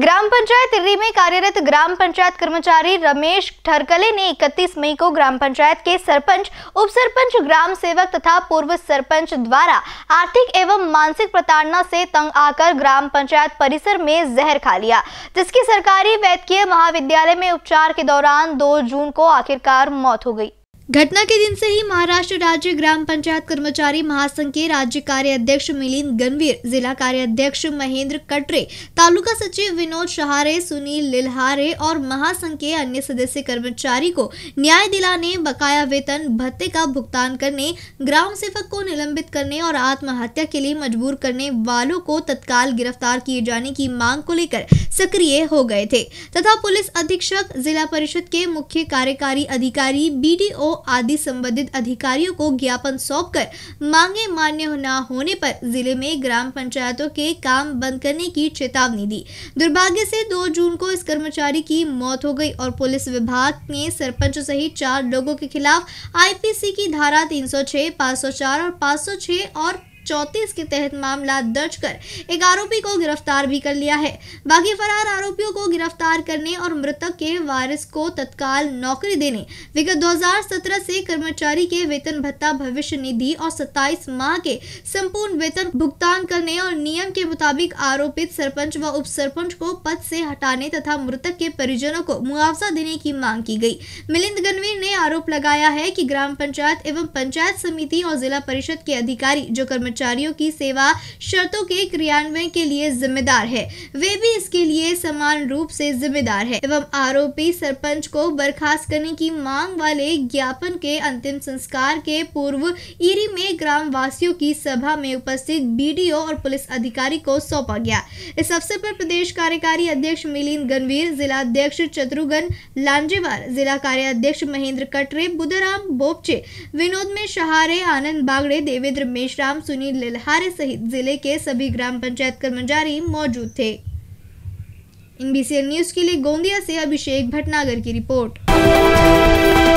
ग्राम पंचायत तिर्री में कार्यरत ग्राम पंचायत कर्मचारी रमेश ठरकले ने 31 मई को ग्राम पंचायत के सरपंच उप सरपंच ग्राम सेवक तथा पूर्व सरपंच द्वारा आर्थिक एवं मानसिक प्रताड़ना से तंग आकर ग्राम पंचायत परिसर में जहर खा लिया जिसकी सरकारी वैद्यकीय महाविद्यालय में उपचार के दौरान 2 जून को आखिरकार मौत हो गई घटना के दिन से ही महाराष्ट्र राज्य ग्राम पंचायत कर्मचारी महासंघ के राज्य कार्य अध्यक्ष मिलिंद गणवीर जिला कार्य अध्यक्ष महेंद्र कटरे तालुका सचिव विनोद शहारे सुनील लिलहारे और महासंघ के अन्य सदस्य कर्मचारी को न्याय दिलाने बकाया वेतन भत्ते का भुगतान करने ग्राम सेवक को निलंबित करने और आत्महत्या के लिए मजबूर करने वालों को तत्काल गिरफ्तार किए जाने की मांग को लेकर सक्रिय हो गए थे तथा पुलिस अधीक्षक जिला परिषद के मुख्य कार्यकारी अधिकारी बी आदि संबंधित अधिकारियों को ज्ञापन सौंप कर मांगे मान्य न होने पर जिले में ग्राम पंचायतों के काम बंद करने की चेतावनी दी दुर्भाग्य से 2 जून को इस कर्मचारी की मौत हो गई और पुलिस विभाग ने सरपंच सहित चार लोगों के खिलाफ आईपीसी की धारा तीन सौ और पाँच और चौंतीस के तहत मामला दर्ज कर एक आरोपी को गिरफ्तार भी कर लिया है बाकी फरार आरोपियों को गिरफ्तार करने और मृतक के वारिस को तत्काल नौकरी देने विगत 2017 से कर्मचारी के वेतन भत्ता भविष्य निधि और 27 माह के संपूर्ण वेतन भुगतान करने और नियम के मुताबिक आरोपित सरपंच व उप सरपंच को पद से हटाने तथा मृतक के परिजनों को मुआवजा देने की मांग की गई मिलिंद गणवीर ने आरोप लगाया है कि ग्राम पंचायत एवं पंचायत समिति और जिला परिषद के अधिकारी जो कर्मचारी कर्मचारियों की सेवा शर्तों के क्रियान्वयन के लिए जिम्मेदार है वे भी इसके लिए समान रूप से जिम्मेदार है एवं आरोपी सरपंच को बर्खास्त करने की मांग वाले ज्ञापन के अंतिम संस्कार के पूर्व ईरी में ग्राम वासियों की सभा में उपस्थित बी और पुलिस अधिकारी को सौंपा गया इस अवसर पर प्रदेश कार्यकारी अध्यक्ष मिलिंद गणवीर जिला अध्यक्ष शत्रुघ्न लांजेवार जिला कार्याध्यक्ष महेंद्र कटरे बुधराम बोपचे विनोद में शहारे आनंद बागड़े देवेंद्र मेशराम सुनील समीर लिलहारे सहित जिले के सभी ग्राम पंचायत कर्मचारी मौजूद थे इन न्यूज के लिए गोंदिया से अभिषेक भटनागर की रिपोर्ट